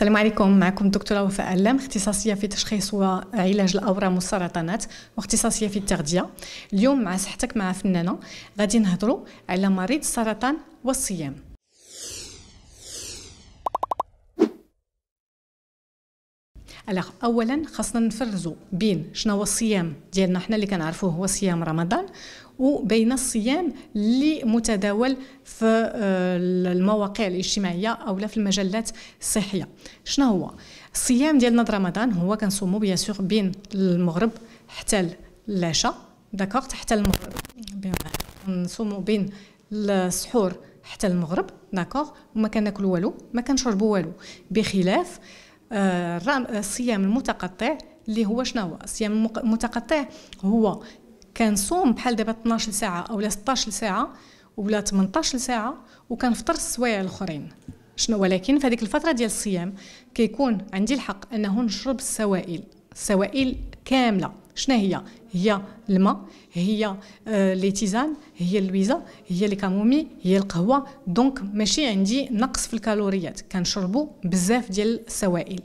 السلام عليكم معكم دكتورة وفاء اللام اختصاصية في تشخيص وعلاج الأورام والسرطانات واختصاصية في التغذية اليوم مع صحتك مع فنانة غادي نهضروا على مريض السرطان والصيام الوغ اولا خاصنا نفرزوا بين شنو هو الصيام ديالنا حنا اللي كنعرفوه هو صيام رمضان وبين الصيام اللي متداول في آه، المواقع الاجتماعيه او في المجلات الصحيه شنو هو الصيام ديالنا نهار رمضان هو كنصومو بيان سور بين المغرب حتى العشاء داكوغ حتى المغرب نصومو بين السحور حتى المغرب داكوغ وما كناكل والو ما كنشربو والو بخلاف آه الصيام آه، آه، المتقطع اللي هو شنو هو الصيام المتقطع هو كنصوم بحال دابا 12 ساعه او 16 ساعه ولا 18 ساعه فطر السوايع الاخرين شنو ولكن في هذيك الفتره ديال الصيام كيكون عندي الحق انه نشرب السوائل السوائل كامله شنو هي هي الماء هي آه، لي تيزان هي اللويزه هي الكامومي هي القهوه دونك ماشي عندي نقص في الكالوريات كنشربوا بزاف ديال السوائل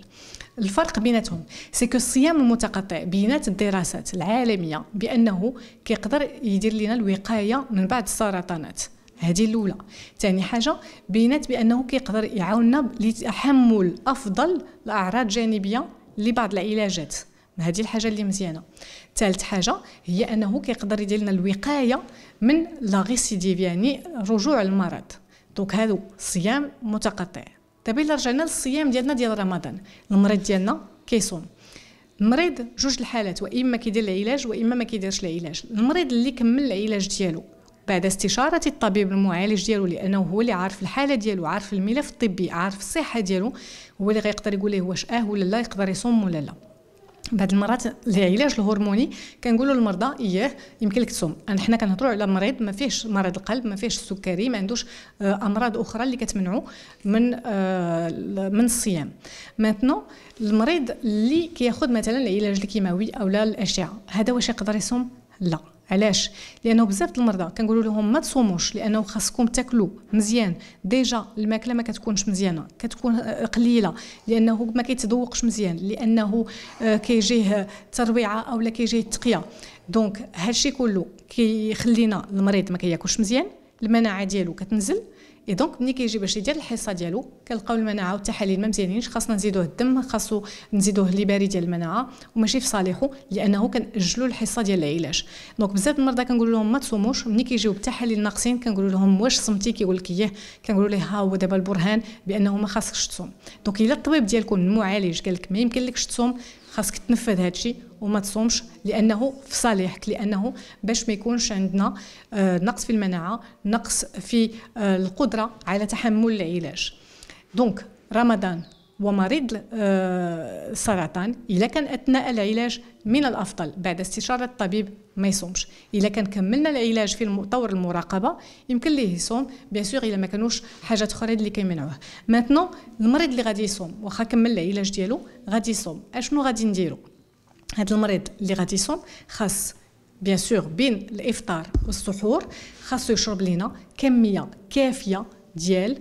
الفرق بيناتهم سي كو الصيام المتقطع بينات الدراسات العالميه بانه كيقدر يدير لنا الوقايه من بعض السرطانات هذه الاولى ثاني حاجه بينات بانه كيقدر يعاوننا لتحمل افضل الاعراض الجانبيه لبعض العلاجات هذه الحاجه اللي مزيانه ثالث حاجه هي انه كيقدر يدير لنا الوقايه من لا ريسيديف يعني رجوع المرض دونك هادو صيام متقطع دابا الا رجعنا للصيام ديالنا ديال رمضان المريض ديالنا كيصوم المريض جوج الحالات واما كيدير العلاج واما ما كيديرش العلاج المريض اللي كمل العلاج ديالو بعد استشارة الطبيب المعالج ديالو لأنه هو اللي عارف الحالة ديالو عارف الملف الطبي عارف الصحة ديالو هو اللي غيقدر يقول ليه واش اه ولا لا يقدر يصوم ولا لا بعض المرات العلاج الهرموني كنقولوا للمرضى اياه يمكن لك تصوم حنا كنهضروا على مريض ما فيهش مرض القلب ما فيهش السكري ما عندوش آه، امراض اخرى اللي كتمنعو من آه، من الصيام ماتنو المريض اللي كياخذ مثلا العلاج الكيماوي او لا الاشعه هذا واش يقدر يصوم لا علاش لانه بزاف د المرضى كنقولوا لهم ما تصوموش لانه خاصكم تاكلوا مزيان ديجا الماكله ما كتكونش مزيانه كتكون آه، قليله لانه ما كيتذوقش مزيان لانه آه، كيجيه ترويعه لا كيجيه تقيه دونك هادشي كله كيخلينا المريض ما كياكلش مزيان المناعه ديالو كتنزل اي دونك ملي كيجي باش يدير الحصه ديالو كنلقاو المناعه والتحاليل ما مزيانينش خاصنا نزيدوه الدم خاصو نزيدوه الليباري ديال المناعه وماشي في صالحه لانه كنأجلوا الحصه ديال العلاج دونك بزاف المرضى كنقول لهم ما تصوموش ملي كيجيو بتحاليل ناقصين كنقول لهم واش صمتي كيقول لك ايه كنقولوا ليه ها هو دابا البرهان بانه ما خاصكش تصوم دونك الا الطبيب ديالكم المعالج قال لك ما يمكنلكش تصوم خاصك تنفذ هذا الشيء وما تصومش لانه في صالحك لانه باش ما يكونش عندنا آه، نقص في المناعه نقص في آه، القدره على تحمل العلاج دونك رمضان ومريض السرطان آه، إذا كان أثناء العلاج من الأفضل بعد استشارة الطبيب ما يصومش إذا كان كملنا العلاج في طور المراقبة يمكن ليه يصوم بيان سور إلا ما كانوش حاجات أخرى اللي كيمنعوه ماتنو المريض اللي غادي يصوم واخا كمل العلاج ديالو غادي يصوم أشنو غادي نديرو هذا المريض اللي غادي يصوم خاص بيان سور بين الإفطار والسحور خاصو يشرب لينا كمية كافية ديال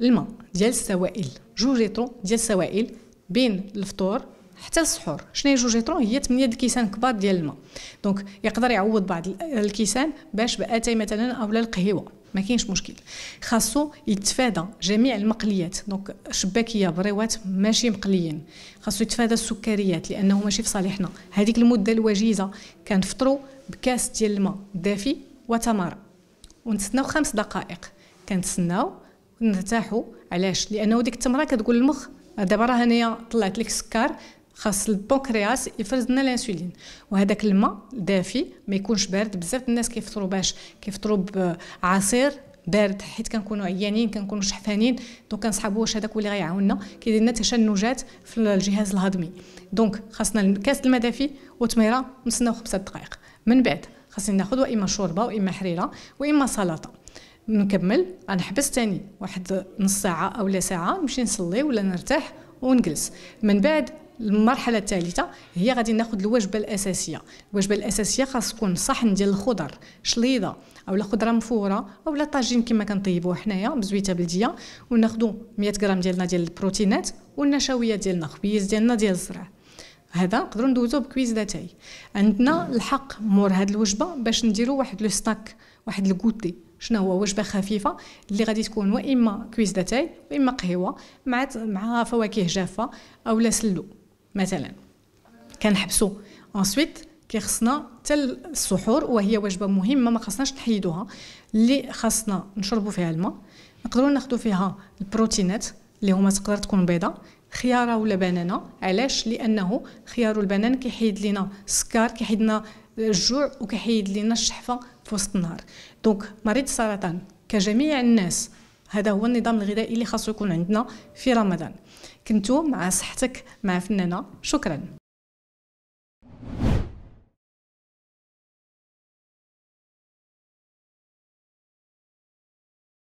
الماء ديال السوائل جوج لترو ديال السوائل بين الفطور حتى السحور شنو هي جوج لترو هي 8 الكيسان كبار ديال الماء دونك يقدر يعوض بعض الكيسان باش باتاي مثلا اولا القهوه ما كاينش مشكل خاصو يتفادى جميع المقليات دونك شباكيه بريوات ماشي مقليين خاصو يتفادى السكريات لانه ماشي في صالحنا هذيك المده الوجيزه كنفطروا بكاس ديال الماء دافي وتمر ونتسناو خمس دقائق كنتسناو ونرتاحوا علاش لانه ديك التمره كتقول المخ دابا راه هنايا طلعت لك السكر خاص البنكرياس يفرز لنا الانسولين وهذاك الماء دافي ما يكونش بارد بزاف الناس كيفطروا باش كيفطروا بعصير بارد حيت كنكونوا عيانين كنكونوا شحفانين دونك كنصحابو واش هذاك اللي غيعاوننا كيدير لنا تشنجات في الجهاز الهضمي دونك خاصنا كاس الماء دافي وتميره نستناو خمسة دقائق من بعد خاصني ناخذ واما شوربه واما حريره واما سلطه نكمل انا حبست تاني واحد نص ساعه اولا ساعه نمشي نصلي ولا نرتاح ونجلس من بعد المرحله الثالثه هي غادي ناخذ الوجبه الاساسيه الوجبه الاساسيه خاص تكون صحن ديال الخضر شليضه اولا خضره مفوره اولا طاجين كما كنطيبوه حنايا بزويته بلديه وناخذوا 100 غرام ديالنا ديال البروتينات والنشويه ديالنا خبيز ديالنا ديال الزرع هذا نقدروا ندوزو بكويز داتاي عندنا الحق مور هاد الوجبه باش نديروا واحد لو ستاك واحد الكوتي شنو هو وجبه خفيفه اللي غادي تكون واما كويس داتاي واما قهوه مع مع فواكه جافه اولا سلو مثلا كنحبسو انسويت كيخصنا حتى السحور وهي وجبه مهمه ما خصناش نحيدوها اللي خاصنا نشربو فيها الماء نقدروا ناخذوا فيها البروتينات اللي هما تقدر تكون بيضه خياره ولا بنانه علاش لانه خيار البنان كيحيد لنا السكر كيحيد لنا الجوع وكيحيد لنا الشحفه في وسط النهار دونك مريض السرطان كجميع الناس هذا هو النظام الغذائي اللي خاصو يكون عندنا في رمضان كنتو مع صحتك مع فنانه شكرا